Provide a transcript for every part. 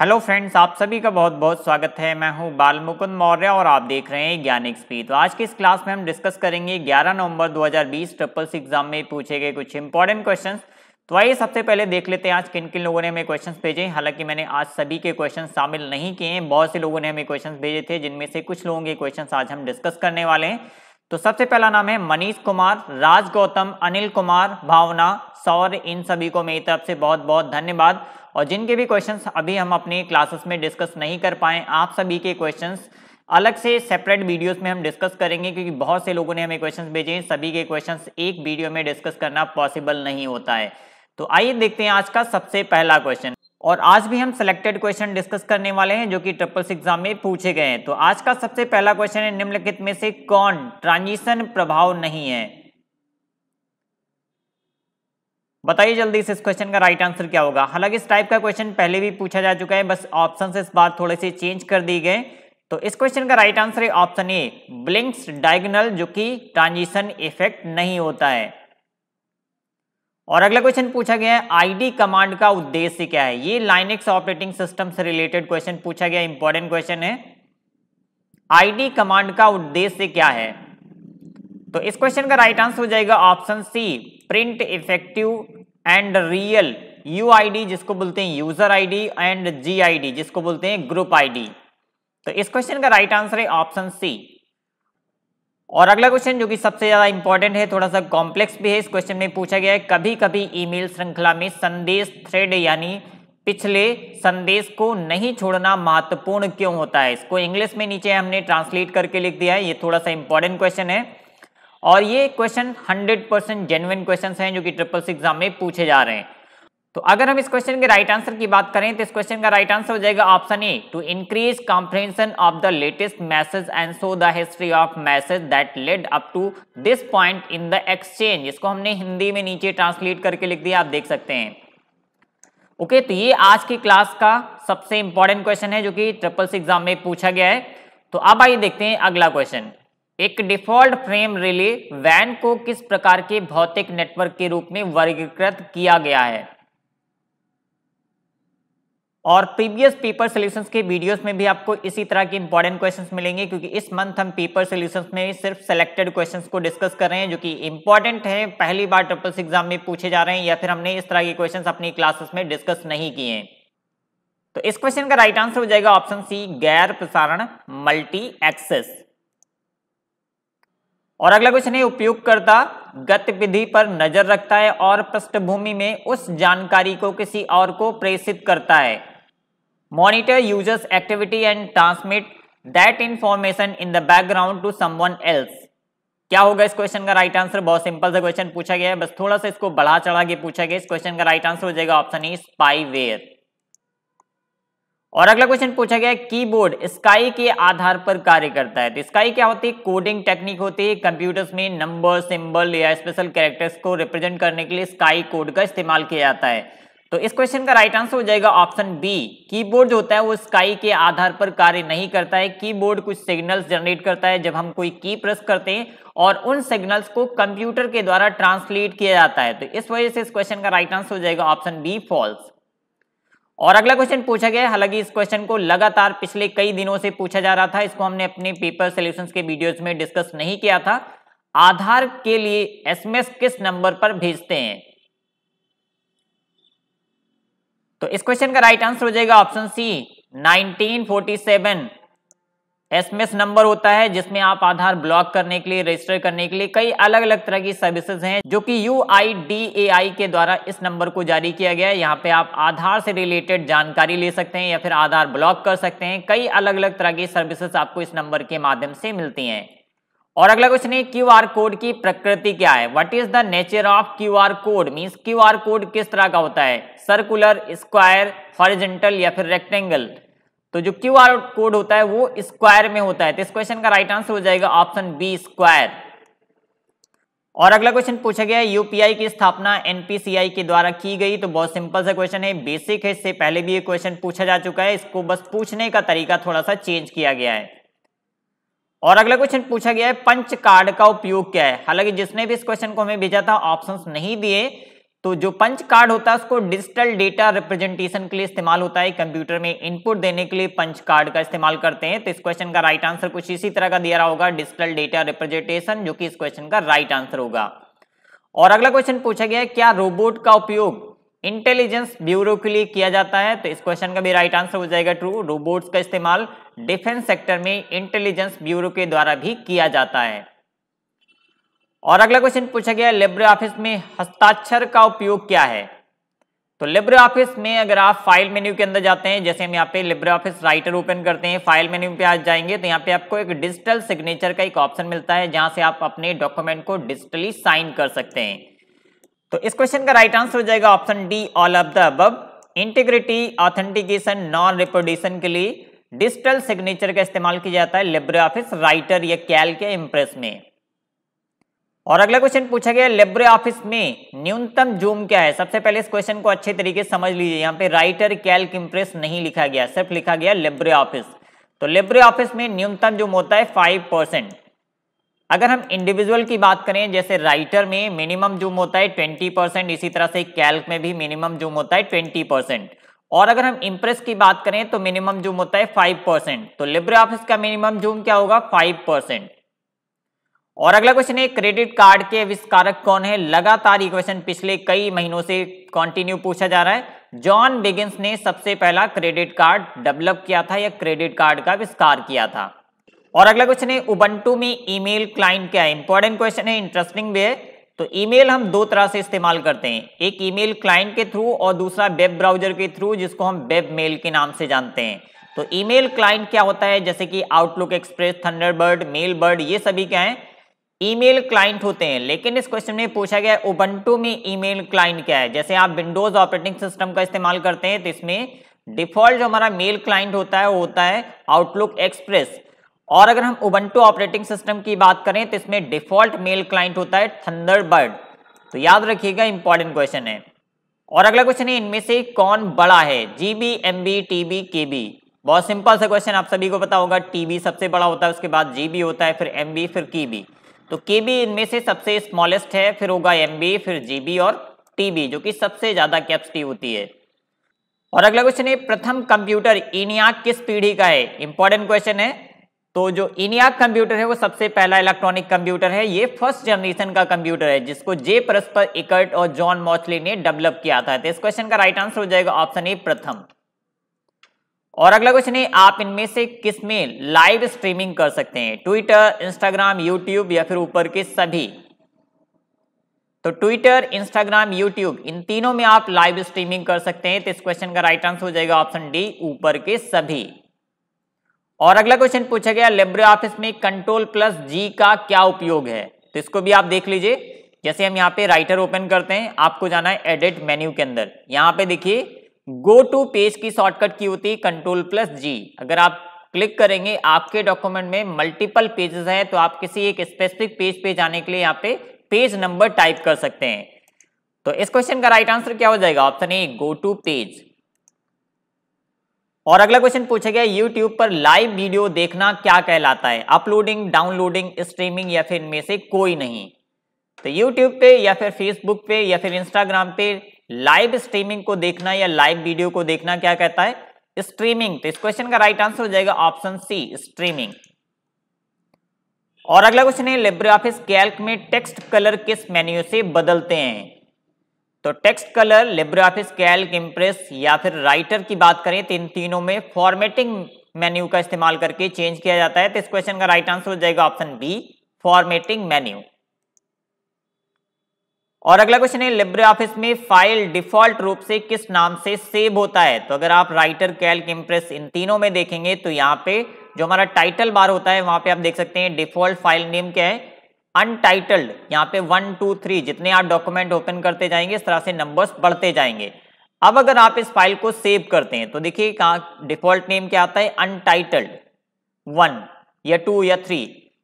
hello friends आप सभी का बहुत बहुत स्वागत है मैं हूं बाल मुकुंद मौर्य और आप देख रहे हैं ज्ञान एक्सपी तो आज की इस क्लास में हम डिस्कस करेंगे 11 नवंबर 2020 ट्रिपल सी एग्जाम में पूछे गए कुछ इंपॉर्टेंट क्वेश्चंस तो आइए सबसे पहले देख लेते हैं आज किन किन लोगों ने हमें क्वेश्चन भेजे हालांकि मैंने आज सभी के क्वेश्चन शामिल नहीं किए हैं बहुत से लोगों ने हमें क्वेश्चन भेजे थे जिनमें से कुछ लोगों के क्वेश्चन आज हम डिस्कस करने वाले हैं तो सबसे पहला नाम है मनीष कुमार राज गौतम अनिल कुमार भावना सौर इन सभी को मेरी तरफ से बहुत बहुत धन्यवाद और जिनके भी क्वेश्चंस अभी हम अपनी क्लासेस में डिस्कस नहीं कर पाए आप सभी के क्वेश्चंस अलग से सेपरेट वीडियोस में हम डिस्कस करेंगे क्योंकि बहुत से लोगों ने हमें क्वेश्चंस भेजे हैं सभी के क्वेश्चंस एक वीडियो में डिस्कस करना पॉसिबल नहीं होता है तो आइए देखते हैं आज का सबसे पहला क्वेश्चन और आज भी हम सिलेक्टेड क्वेश्चन डिस्कस करने वाले हैं जो कि ट्रिपल एग्जाम में पूछे गए हैं तो आज का सबसे पहला क्वेश्चन है निम्नलिखित में से कौन ट्रांजिशन प्रभाव नहीं है बताइए जल्दी से इस क्वेश्चन का राइट आंसर क्या होगा हालांकि इस टाइप का क्वेश्चन पहले भी पूछा जा चुका है बस ऑप्शन इस बार थोड़े से चेंज कर दिए गए तो इस क्वेश्चन का राइट आंसर है ऑप्शन ए ब्लिंक्स डायगनल जो कि ट्रांजिशन इफेक्ट नहीं होता है और अगला क्वेश्चन पूछा गया है आईडी कमांड का उद्देश्य क्या है ये लाइनेक्स ऑपरेटिंग सिस्टम से रिलेटेड क्वेश्चन पूछा गया इंपॉर्टेंट क्वेश्चन है आईडी कमांड का उद्देश्य क्या है तो इस क्वेश्चन का राइट आंसर हो जाएगा option C print effective and real U जिसको बोलते हैं यूजर आईडी एंड जी जिसको बोलते हैं ग्रुप आईडी तो इस क्वेश्चन का राइट आंसर है ऑप्शन सी और अगला क्वेश्चन जो कि सबसे ज्यादा इंपॉर्टेंट है थोड़ा सा कॉम्प्लेक्स भी है इस क्वेश्चन में पूछा गया है कभी कभी ईमेल श्रृंखला में संदेश थ्रेड यानी पिछले संदेश को नहीं छोड़ना महत्वपूर्ण क्यों होता है इसको इंग्लिश में नीचे हमने ट्रांसलेट करके लिख दिया है ये थोड़ा सा इंपॉर्टेंट क्वेश्चन है और ये क्वेश्चन 100 परसेंट जेनुअन क्वेश्चन हैं जो कि ट्रिपल सिक्स एग्जाम में पूछे जा रहे हैं तो अगर हम इस क्वेश्चन के राइट आंसर की बात करें तो इस क्वेश्चन का राइट आंसर हो जाएगा option A to increase comprehension of the latest message and so the history of message that led up to this point in the exchange इसको हमने हिंदी में नीचे ट्रांसलेट करके लिख दिया आप देख सकते हैं ओके okay, तो ये आज की क्लास का सबसे इंपॉर्टेंट क्वेश्चन है जो कि ट्रिपल एग्जाम में पूछा गया है तो अब आइए देखते हैं अगला क्वेश्चन एक डिफॉल्ट फ्रेम रिले वैन को किस प्रकार के भौतिक नेटवर्क के रूप में वर्गीकृत किया गया है और प्रीवियस पेपर सॉल्यूशंस के वीडियोस में भी आपको इसी तरह के इंपॉर्टेंट क्वेश्चंस मिलेंगे क्योंकि इस मंथ हम पेपर सॉल्यूशंस में सिर्फ सेलेक्टेड क्वेश्चंस को डिस्कस कर रहे हैं जो कि इंपॉर्टेंट हैं पहली बार ट्रिपल एग्जाम में पूछे जा रहे हैं या फिर हमने इस तरह के क्वेश्चन अपनी क्लासेस में डिस्कस नहीं किए हैं तो इस क्वेश्चन का राइट आंसर हो जाएगा ऑप्शन सी गैर प्रसारण मल्टी एक्सेस और अगला क्वेश्चन है उपयोगकर्ता गतिविधि पर नजर रखता है और पृष्ठभूमि में उस जानकारी को किसी और को प्रेषित करता है monitor users activity and transmit that information in the background to someone else क्या होगा इस क्वेश्चन का राइट आंसर बहुत सिंपल सा क्वेश्चन पूछा गया है बस थोड़ा सा इसको बढ़ा चढ़ा के पूछा गया इस क्वेश्चन का राइट आंसर हो जाएगा ऑप्शन ई स्पाईवेयर और अगला क्वेश्चन पूछा गया कीबोर्ड स्काई के आधार पर कार्य करता है तो स्काई क्या होती है कोडिंग टेक्निक होती है कंप्यूटर्स में नंबर सिंबल या स्पेशल कैरेक्टर्स को रिप्रेजेंट करने के लिए स्काई कोड का इस्तेमाल किया जाता है तो इस क्वेश्चन का राइट आंसर हो जाएगा ऑप्शन बी कीबोर्ड जो होता है वो स्काई के आधार पर कार्य नहीं करता है कीबोर्ड कुछ सिग्नल्स जनरेट करता है जब हम कोई की प्रेस करते हैं और उन सिग्नल्स को कंप्यूटर के द्वारा ट्रांसलेट किया जाता है तो इस वजह से इस क्वेश्चन का राइट आंसर हो जाएगा ऑप्शन बी फॉल्स और अगला क्वेश्चन पूछा गया हालांकि इस क्वेश्चन को लगातार पिछले कई दिनों से पूछा जा रहा था इसको हमने अपने पेपर सोल्यूशन के वीडियोज में डिस्कस नहीं किया था आधार के लिए एसएमएस किस नंबर पर भेजते हैं तो इस क्वेश्चन का राइट आंसर हो जाएगा ऑप्शन सी 1947 एसएमएस नंबर होता है जिसमें आप आधार ब्लॉक करने के लिए रजिस्टर करने के लिए कई अलग अलग तरह की सर्विसेज हैं जो कि यू के द्वारा इस नंबर को जारी किया गया है यहाँ पे आप आधार से रिलेटेड जानकारी ले सकते हैं या फिर आधार ब्लॉक कर सकते हैं कई अलग अलग तरह की सर्विसेज आपको इस नंबर के माध्यम से मिलती है और अगला क्वेश्चन है क्यू आर कोड की प्रकृति क्या है what is the nature of Q R code means Q R code किस तरह का होता है सर्कुलर स्क्वायर हॉरिजेंटल या फिर रेक्टेंगल तो जो क्यू आर कोड होता है वो स्क्वायर में होता है तो इस क्वेश्चन का राइट आंसर हो जाएगा ऑप्शन बी स्क्वायर और अगला क्वेश्चन पूछा गया है यूपीआई की स्थापना एनपीसीआई के द्वारा की गई तो बहुत सिंपल सा क्वेश्चन है बेसिक है इससे पहले भी ये क्वेश्चन पूछा जा चुका है इसको बस पूछने का तरीका थोड़ा सा चेंज किया गया है और अगला क्वेश्चन पूछा गया है पंच कार्ड का उपयोग क्या है हालांकि जिसने भी इस क्वेश्चन को हमें भेजा था ऑप्शन नहीं दिए तो जो पंच कार्ड होता है उसको डिजिटल डेटा रिप्रेजेंटेशन के लिए इस्तेमाल होता है कंप्यूटर में इनपुट देने के लिए पंच कार्ड का इस्तेमाल करते हैं तो इस क्वेश्चन का राइट आंसर कुछ इसी तरह का दिया रहा होगा डिजिटल डेटा रिप्रेजेंटेशन जो कि इस क्वेश्चन का राइट आंसर होगा और अगला क्वेश्चन पूछा गया है क्या रोबोट का उपयोग इंटेलिजेंस ब्यूरो के लिए किया जाता है तो इस क्वेश्चन का भी राइट आंसर हो जाएगा ट्रू रोबोट्स का इस्तेमाल डिफेंस सेक्टर में इंटेलिजेंस ब्यूरो के द्वारा भी किया जाता है और अगला क्वेश्चन पूछा गया लेब्रे ऑफिस में हस्ताक्षर का उपयोग क्या है तो लेब्रे ऑफिस में अगर आप फाइल मेन्यू के अंदर जाते हैं जैसे हम यहाँ पे लेब्रे ऑफिस राइटर ओपन करते हैं फाइल मेन्यू पे आज जाएंगे तो यहाँ पे आपको एक डिजिटल सिग्नेचर का एक ऑप्शन मिलता है जहां से आप अपने डॉक्यूमेंट को डिजिटली साइन कर सकते हैं तो इस क्वेश्चन का राइट आंसर हो जाएगा option D all of the above integrity authentication non reproduction के लिए डिजिटल सिग्नेचर का इस्तेमाल किया जाता है लेब्रे ऑफिस राइटर या कैल के इम्प्रेस में और अगला क्वेश्चन पूछा गया लेब्रे ऑफिस में न्यूनतम जूम क्या है सबसे पहले इस क्वेश्चन को अच्छे तरीके से समझ लीजिए यहाँ पे राइटर कैल्क इम्प्रेस नहीं लिखा गया सिर्फ लिखा गया लेब्रे ऑफिस तो लेब्रे ऑफिस में न्यूनतम जूम होता है फाइव परसेंट अगर हम इंडिविजुअल की बात करें जैसे राइटर में मिनिमम जूम होता है ट्वेंटी परसेंट इसी तरह से कैल्क में भी मिनिमम जूम होता है ट्वेंटी परसेंट और अगर हम इम्प्रेस की बात करें तो मिनिमम जूम होता है फाइव परसेंट तो लेब्रे ऑफिस का मिनिमम जूम क्या होगा फाइव परसेंट और अगला क्वेश्चन है क्रेडिट कार्ड के आविष्कारक कौन है लगातार ये क्वेश्चन पिछले कई महीनों से कंटिन्यू पूछा जा रहा है जॉन बिगिंस ने सबसे पहला क्रेडिट कार्ड डेवलप किया था या क्रेडिट कार्ड का आविष्कार किया था और अगला क्वेश्चन है उबंटू में ईमेल क्लाइंट क्या है इंपॉर्टेंट क्वेश्चन है इंटरेस्टिंग भी है तो ईमेल हम दो तरह से इस्तेमाल करते हैं एक ईमेल क्लाइंट के थ्रू और दूसरा वेब ब्राउजर के थ्रू जिसको हम वेब मेल के नाम से जानते हैं तो ईमेल क्लाइंट क्या होता है जैसे कि Outlook Express Thunderbird mail bird ये सभी क्या है ईमेल क्लाइंट होते हैं लेकिन इस क्वेश्चन में पूछा गया है ओबंटू में ईमेल क्लाइंट क्या है जैसे आप विंडोज ऑपरेटिंग सिस्टम का इस्तेमाल करते हैं तो इसमें डिफॉल्ट जो हमारा मेल क्लाइंट होता है वो होता है आउटलुक एक्सप्रेस और अगर हम उबंटू ऑपरेटिंग सिस्टम की बात करें तो इसमें डिफॉल्ट मेल क्लाइंट होता है थंडरबर्ड तो याद रखिएगा इंपॉर्टेंट क्वेश्चन है और अगला क्वेश्चन है इनमें से कौन बड़ा है जीबी एमबी टीबी केबी बहुत सिंपल सा क्वेश्चन आप सभी को पता होगा टीबी सबसे बड़ा होता है उसके बाद जीबी होता है फिर एमबी फिर बी तो के बी इनमें से सबसे स्मॉलेस्ट है फिर होगा एम बी फिर जी बी और टी बी जो कि सबसे ज्यादा कैपेसिटी होती है और अगला क्वेश्चन है प्रथम कंप्यूटर इनियाक किस पीढ़ी का है इंपॉर्टेंट क्वेश्चन है तो जो इनियाक कंप्यूटर है वो सबसे पहला इलेक्ट्रॉनिक कंप्यूटर है ये फर्स्ट जनरेशन का कंप्यूटर है जिसको जे परस्पर इकर्ट और जॉन मॉचली ने डेवलप किया था तो इस क्वेश्चन का राइट आंसर हो जाएगा ऑप्शन ए प्रथम और अगला क्वेश्चन है आप इनमें से किस में लाइव स्ट्रीमिंग कर सकते हैं ट्विटर इंस्टाग्राम यूट्यूब या फिर ऊपर के सभी तो ट्विटर इंस्टाग्राम यूट्यूब इन तीनों में आप लाइव स्ट्रीमिंग कर सकते हैं तो इस क्वेश्चन का राइट आंसर हो जाएगा ऑप्शन डी ऊपर के सभी और अगला क्वेश्चन पूछा गया लेब्रे ऑफिस में कंट्रोल प्लस जी का क्या उपयोग है तो इसको भी आप देख लीजिए जैसे हम यहाँ पे राइटर ओपन करते हैं आपको जाना है एडिट मेन्यू के अंदर यहाँ पे देखिए गो टू पेज की शॉर्टकट की होती है कंट्रोल प्लस जी अगर आप क्लिक करेंगे आपके डॉक्यूमेंट में मल्टीपल पेजेस हैं तो आप किसी एक स्पेसिफिक पेज पे जाने के लिए यहाँ पे पेज नंबर टाइप कर सकते हैं तो इस क्वेश्चन का राइट आंसर क्या हो जाएगा option A go to page और अगला क्वेश्चन पूछा गया यूट्यूब पर लाइव वीडियो देखना क्या कहलाता है अपलोडिंग डाउनलोडिंग स्ट्रीमिंग या फिर इनमें से कोई नहीं तो यूट्यूब पे या फिर फेसबुक पे या फिर इंस्टाग्राम पे लाइव स्ट्रीमिंग को देखना या लाइव वीडियो को देखना क्या कहता है स्ट्रीमिंग तो इस क्वेश्चन का राइट आंसर हो जाएगा ऑप्शन सी स्ट्रीमिंग और अगला क्वेश्चन है लिब्रे ऑफिस कैल्क में टेक्स्ट कलर किस मेन्यू से बदलते हैं तो text colour Libre Office Calc Impress या फिर राइटर की बात करें तो इन तीनों में फॉर्मेटिंग मेन्यू का इस्तेमाल करके चेंज किया जाता है तो इस क्वेश्चन का राइट आंसर हो जाएगा ऑप्शन बी फॉर्मेटिंग मेन्यू और अगला क्वेश्चन है लिब्रे ऑफिस में फाइल डिफॉल्ट रूप से किस नाम से सेव होता है तो अगर आप राइटर कैल्क इम्प्रेस इन तीनों में देखेंगे तो यहाँ पे जो हमारा टाइटल बार होता है वहां पे आप देख सकते हैं डिफॉल्ट फाइल नेम क्या है अनटाइटल्ड यहाँ पे वन टू थ्री जितने आप डॉक्यूमेंट ओपन करते जाएंगे इस तरह से नंबर्स बढ़ते जाएंगे अब अगर आप इस फाइल को सेव करते हैं तो देखिए कहा डिफॉल्ट नेम क्या आता है अनटाइटल्ड वन या टू या थ्री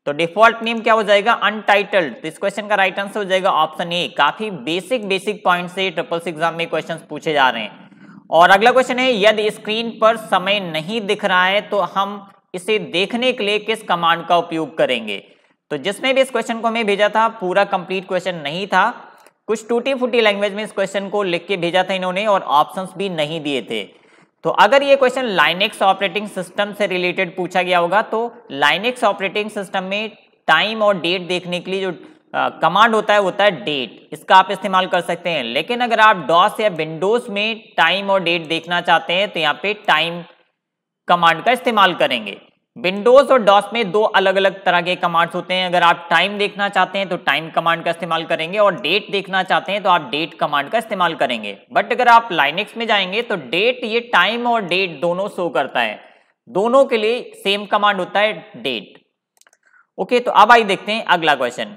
तो डिफॉल्ट नेम क्या हो जाएगा अनटाइटल्ड तो इस क्वेश्चन का राइट आंसर हो जाएगा ऑप्शन ए काफी बेसिक बेसिक पॉइंट से ट्रिपल एग्जाम में क्वेश्चन पूछे जा रहे हैं और अगला क्वेश्चन है यदि स्क्रीन पर समय नहीं दिख रहा है तो हम इसे देखने के लिए किस कमांड का उपयोग करेंगे तो जिसने भी इस क्वेश्चन को हमें भेजा था पूरा कंप्लीट क्वेश्चन नहीं था कुछ टूटी फूटी लैंग्वेज में इस क्वेश्चन को लिख के भेजा था इन्होंने और ऑप्शंस भी नहीं दिए थे तो अगर ये क्वेश्चन लाइनेक्स ऑपरेटिंग सिस्टम से रिलेटेड पूछा गया होगा तो लाइनेक्स ऑपरेटिंग सिस्टम में टाइम और डेट देखने के लिए जो कमांड होता है होता है डेट इसका आप इस्तेमाल कर सकते हैं लेकिन अगर आप डॉस या विंडोज में टाइम और डेट देखना चाहते हैं तो यहाँ पे टाइम कमांड का इस्तेमाल करेंगे विंडोज और डॉस में दो अलग अलग तरह के कमांड्स होते हैं अगर आप टाइम देखना चाहते हैं तो टाइम कमांड का इस्तेमाल करेंगे और डेट देखना चाहते हैं तो आप डेट कमांड का इस्तेमाल करेंगे बट अगर आप लाइनेक्स में जाएंगे तो डेट ये टाइम और डेट दोनों शो करता है दोनों के लिए सेम कमांड होता है डेट ओके तो अब आइए देखते हैं अगला क्वेश्चन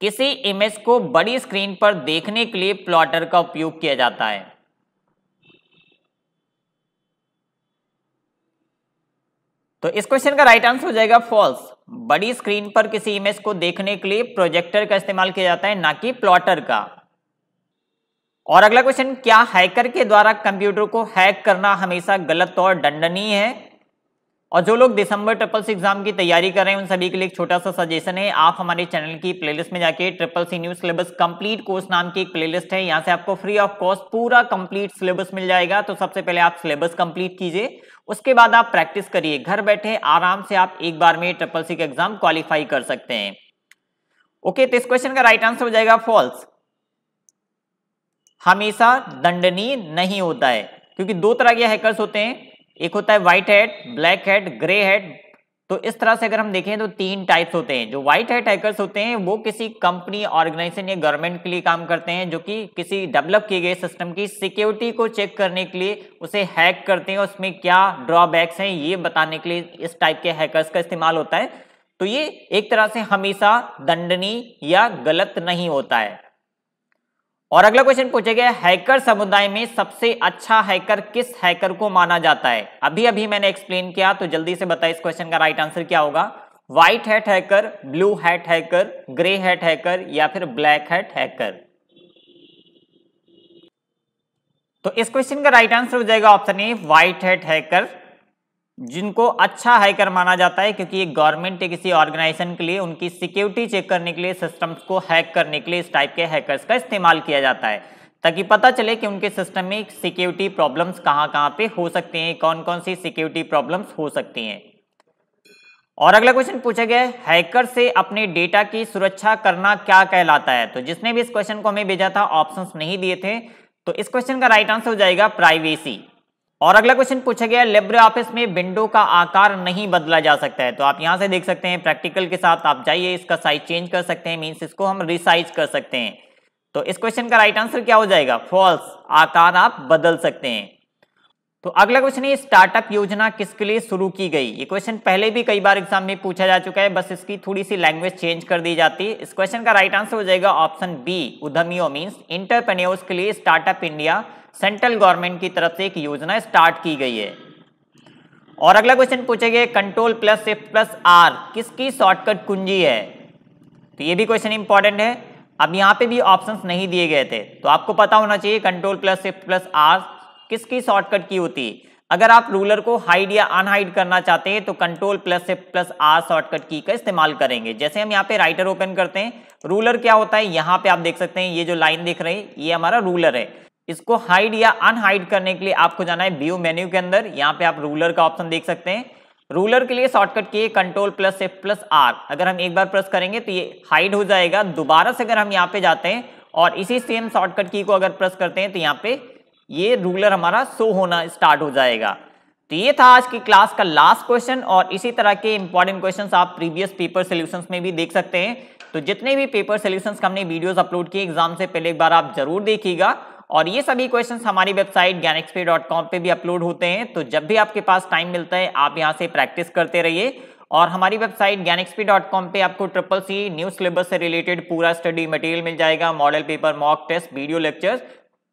किसी इमेज को बड़ी स्क्रीन पर देखने के लिए प्लॉटर का उपयोग किया जाता है तो इस क्वेश्चन का राइट आंसर हो जाएगा फॉल्स बड़ी स्क्रीन पर किसी इमेज को देखने के लिए प्रोजेक्टर का इस्तेमाल किया जाता है ना कि प्लॉटर का और अगला क्वेश्चन क्या हैकर के द्वारा कंप्यूटर को हैक करना हमेशा गलत और दंडनीय है और जो लोग दिसंबर ट्रिपल सी एग्जाम की तैयारी कर रहे हैं उन सभी के लिए एक छोटा सा सजेशन है आप हमारे चैनल की प्लेलिस्ट में जाके triple C new syllabus complete course नाम की एक प्लेलिस्ट है यहाँ से आपको फ्री ऑफ कॉस्ट पूरा कंप्लीट सिलेबस मिल जाएगा तो सबसे पहले आप सिलेबस कंप्लीट कीजिए उसके बाद आप प्रैक्टिस करिए घर बैठे आराम से आप एक बार में ट्रिपल सी का एग्जाम क्वालिफाई कर सकते हैं ओके तो इस क्वेश्चन का राइट आंसर हो जाएगा फॉल्स हमेशा दंडनीय नहीं होता है क्योंकि दो तरह के हैकर्स होते हैं एक होता है white head black head grey head तो इस तरह से अगर हम देखें तो तीन टाइप्स होते हैं जो व्हाइट हेड हैकर्स होते हैं वो किसी कंपनी ऑर्गेनाइजेशन या गवर्नमेंट के लिए काम करते हैं जो कि किसी डेवलप किए गए सिस्टम की सिक्योरिटी को चेक करने के लिए उसे हैक करते हैं उसमें क्या ड्रॉबैक्स हैं ये बताने के लिए इस टाइप के हैकर्स का इस्तेमाल होता है तो ये एक तरह से हमेशा दंडनीय या गलत नहीं होता है और अगला क्वेश्चन पूछा गया हैकर समुदाय में सबसे अच्छा हैकर किस हैकर को माना जाता है अभी अभी मैंने एक्सप्लेन किया तो जल्दी से बताए इस क्वेश्चन का राइट आंसर क्या होगा white hat hacker blue hat hacker grey hat hacker या फिर ब्लैक हैट हैकर तो इस क्वेश्चन का राइट आंसर हो जाएगा option A white hat hacker जिनको अच्छा हैकर माना जाता है क्योंकि ये गवर्नमेंट या किसी ऑर्गेनाइजेशन के लिए उनकी सिक्योरिटी चेक करने के लिए सिस्टम्स को हैक करने के लिए इस टाइप के हैकर्स का इस्तेमाल किया जाता है ताकि पता चले कि उनके सिस्टम में सिक्योरिटी प्रॉब्लम्स कहाँ कहाँ पे हो सकते हैं कौन कौन सी सिक्योरिटी प्रॉब्लम्स हो सकती हैं और अगला क्वेश्चन पूछा गया हैकर से अपने डेटा की सुरक्षा करना क्या कहलाता है तो जिसने भी इस क्वेश्चन को हमें भेजा था ऑप्शंस नहीं दिए थे तो इस क्वेश्चन का राइट आंसर हो जाएगा प्राइवेसी और अगला क्वेश्चन पूछा गया लेब्रे ऑफिस में विंडो का आकार नहीं बदला जा सकता है तो आप यहां से देख सकते हैं प्रैक्टिकल के साथ आप जाइए इसका साइज चेंज कर सकते हैं मीन्स इसको हम रिसाइज कर सकते हैं तो इस क्वेश्चन का राइट आंसर क्या हो जाएगा फॉल्स आकार आप बदल सकते हैं तो अगला क्वेश्चन है स्टार्टअप योजना किसके लिए शुरू की गई ये क्वेश्चन पहले भी कई बार एग्जाम में पूछा जा चुका है बस इसकी थोड़ी सी लैंग्वेज चेंज कर दी जाती है इस क्वेश्चन का राइट आंसर हो जाएगा ऑप्शन बी उद्यमियों मीन्स इंटरप्रेन्योर्स के लिए स्टार्टअप इंडिया सेंट्रल गवर्नमेंट की तरफ से एक योजना स्टार्ट की गई है और अगला क्वेश्चन पूछेगा control plus F plus R किसकी शॉर्टकट कुंजी है तो ये भी क्वेश्चन इंपॉर्टेंट है अब यहाँ पे भी ऑप्शंस नहीं दिए गए थे तो आपको पता होना चाहिए control plus F plus R किसकी शॉर्टकट की होती है अगर आप रूलर को हाइड या अनहाइड करना चाहते हैं तो कंट्रोल प्लस से प्लस आर शॉर्टकट की का इस्तेमाल करेंगे जैसे हम यहाँ पे राइटर ओपन करते हैं रूलर क्या होता है यहाँ पे आप देख सकते हैं ये जो लाइन देख रहे हैं ये हमारा रूलर है इसको हाइड या अनहाइड करने के लिए आपको जाना है व्यू मेन्यू के अंदर यहाँ पे आप रूलर का ऑप्शन देख सकते हैं रूलर के लिए शॉर्टकट की कंट्रोल प्लस से प्लस आर अगर हम एक बार प्रेस करेंगे तो ये हाइड हो जाएगा दोबारा से अगर हम यहाँ पे जाते हैं और इसी सेम शॉर्टकट की को अगर प्रेस करते हैं तो यहाँ पे ये रूलर हमारा शो होना स्टार्ट हो जाएगा तो ये था आज की क्लास का लास्ट क्वेश्चन और इसी तरह के इंपॉर्टेंट क्वेश्चन आप प्रीवियस पेपर सोल्यूशन में भी देख सकते हैं तो जितने भी पेपर सोल्यूशन का हमने वीडियोज अपलोड किए एग्जाम से पहले एक बार आप जरूर देखिएगा और ये सभी क्वेश्चंस हमारी वेबसाइट ज्ञानएक्सपी डॉट कॉम भी अपलोड होते हैं तो जब भी आपके पास टाइम मिलता है आप यहाँ से प्रैक्टिस करते रहिए और हमारी वेबसाइट ज्ञानएक्सपी डॉट कॉम आपको ट्रिपल सी न्यू सिलेबस से रिलेटेड पूरा स्टडी मटेरियल मिल जाएगा model paper mock test video lectures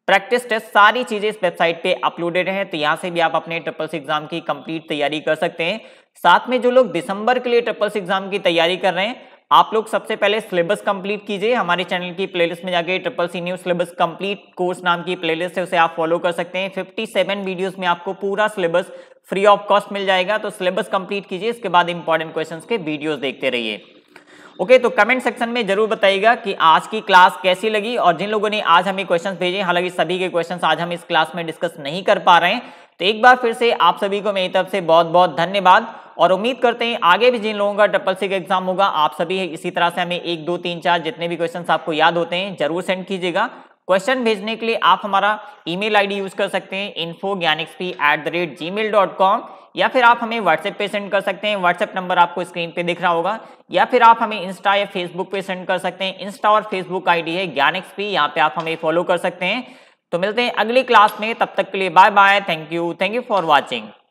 practice test सारी चीजें इस वेबसाइट पे अपलोडेड हैं तो यहाँ से भी आप अपने ट्रिपल्स एग्जाम की कंप्लीट तैयारी कर सकते हैं साथ में जो लोग दिसंबर के लिए ट्रिपल्स एग्जाम की तैयारी कर रहे हैं आप लोग सबसे पहले सिलेबस कंप्लीट कीजिए हमारे चैनल की प्लेलिस्ट में जाके triple C new syllabus complete course नाम की प्लेलिस्ट है उसे आप फॉलो कर सकते हैं 57 वीडियोज में आपको पूरा सिलेबस फ्री ऑफ कॉस्ट मिल जाएगा तो सिलेबस कंप्लीट कीजिए इसके बाद इंपॉर्टेंट क्वेश्चंस के वीडियोस देखते रहिए ओके तो कमेंट सेक्शन में जरूर बताइएगा कि आज की क्लास कैसी लगी और जिन लोगों ने आज हमें क्वेश्चन भेजे हालांकि सभी के क्वेश्चन आज हम इस क्लास में डिस्कस नहीं कर पा रहे हैं तो एक बार फिर से आप सभी को मेरी तरफ से बहुत बहुत धन्यवाद और उम्मीद करते हैं आगे भी जिन लोगों का ट्रिपल सी का एग्जाम होगा आप सभी इसी तरह से हमें एक दो तीन चार जितने भी क्वेश्चन आपको याद होते हैं जरूर सेंड कीजिएगा क्वेश्चन भेजने के लिए आप हमारा ईमेल आईडी यूज कर सकते हैं info at the rate Gmail dot com या फिर आप हमें व्हाट्सएप पे सेंड कर सकते हैं व्हाट्सएप नंबर आपको स्क्रीन पे दिख रहा होगा या फिर आप हमें इंस्टा या फेसबुक पे सेंड कर सकते हैं इंस्टा और फेसबुक आईडी है ज्ञान एक्सपी यहाँ पे आप हमें फॉलो कर सकते हैं तो मिलते हैं अगली क्लास में तब तक के लिए bye bye thank you thank you for watching